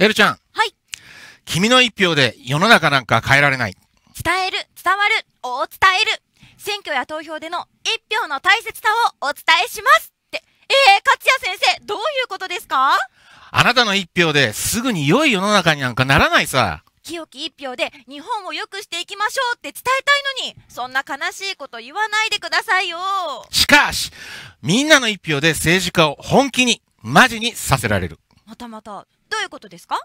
エルちゃん。はい。君の一票で世の中なんか変えられない。伝える、伝わる、を伝える。選挙や投票での一票の大切さをお伝えしますって。ええー、勝谷先生、どういうことですかあなたの一票ですぐに良い世の中になんかならないさ。清き一票で日本を良くしていきましょうって伝えたいのに、そんな悲しいこと言わないでくださいよ。しかし、みんなの一票で政治家を本気に、マジにさせられる。もともと、どういうことですか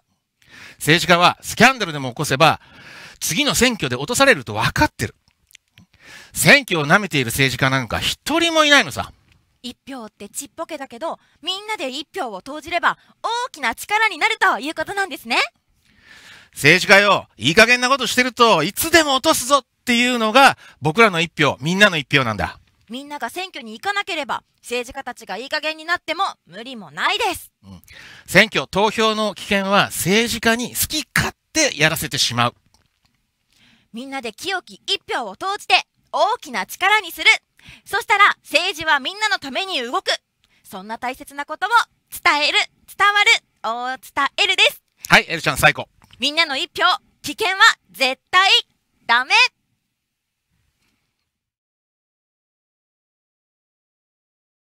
政治家はスキャンダルでも起こせば、次の選挙で落とされると分かってる。選挙を舐めている政治家なんか一人もいないのさ。一票ってちっぽけだけど、みんなで一票を投じれば大きな力になるということなんですね。政治家よ、いい加減なことしてるといつでも落とすぞっていうのが僕らの一票、みんなの一票なんだ。みんなが選挙に行かなければ政治家たちがいい加減になっても無理もないです、うん、選挙投票の危険は政治家に好き勝手やらせてしまうみんなで清き一票を投じて大きな力にするそしたら政治はみんなのために動くそんな大切なことを伝える伝わるを伝えるですはいエルちゃん最高みんなの一票危険は絶対ダメ